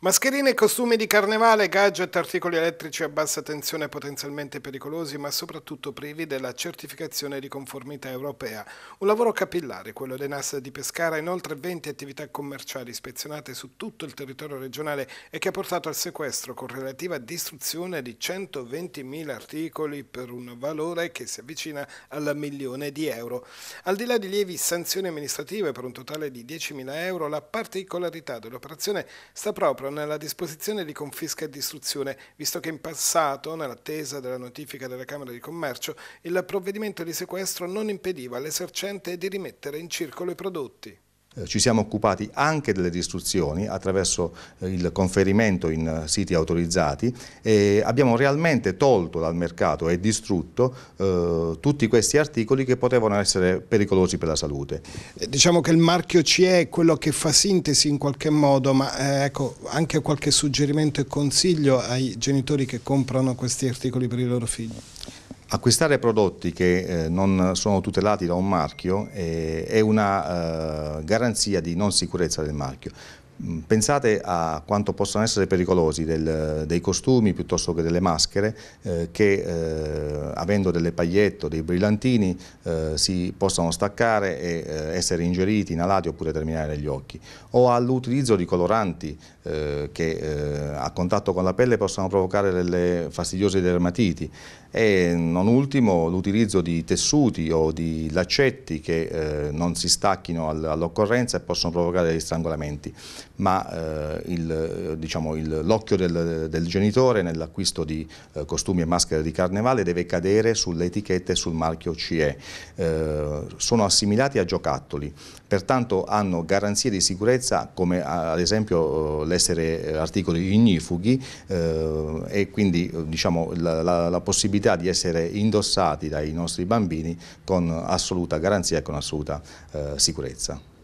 Mascherine e costumi di carnevale, gadget, articoli elettrici a bassa tensione potenzialmente pericolosi, ma soprattutto privi della certificazione di conformità europea. Un lavoro capillare, quello dell'ENAS di Pescara, in oltre 20 attività commerciali ispezionate su tutto il territorio regionale e che ha portato al sequestro con relativa distruzione di 120.000 articoli per un valore che si avvicina al milione di euro. Al di là di lievi sanzioni amministrative per un totale di 10.000 euro, la particolarità dell'operazione sta proprio Ministero nella disposizione di confisca e distruzione, visto che in passato, nell'attesa della notifica della Camera di Commercio, il provvedimento di sequestro non impediva all'esercente di rimettere in circolo i prodotti. Eh, ci siamo occupati anche delle distruzioni attraverso eh, il conferimento in eh, siti autorizzati e abbiamo realmente tolto dal mercato e distrutto eh, tutti questi articoli che potevano essere pericolosi per la salute. Diciamo che il marchio CE è quello che fa sintesi in qualche modo, ma eh, ecco, anche qualche suggerimento e consiglio ai genitori che comprano questi articoli per i loro figli? Acquistare prodotti che eh, non sono tutelati da un marchio eh, è una eh, garanzia di non sicurezza del marchio. Mm, pensate a quanto possono essere pericolosi del, dei costumi piuttosto che delle maschere eh, che eh, avendo delle pagliette o dei brillantini eh, si possano staccare e eh, essere ingeriti, inalati oppure terminare negli occhi o all'utilizzo di coloranti eh, che eh, a contatto con la pelle possono provocare delle fastidiose dermatiti e non ultimo l'utilizzo di tessuti o di laccetti che non si stacchino all'occorrenza e possono provocare degli strangolamenti ma eh, eh diciamo, l'occhio diciamo, del, del, genitore nell'acquisto di eh, costumi e maschere di carnevale deve cadere sulle etichette e sul marchio CE. Eh, sono assimilati a giocattoli, pertanto hanno garanzie di sicurezza come ad esempio eh, l'essere eh, articoli ignifughi e quindi diciamo, la, la, la possibilità di essere indossati dai nostri bambini con assoluta garanzia e con assoluta eh, sicurezza.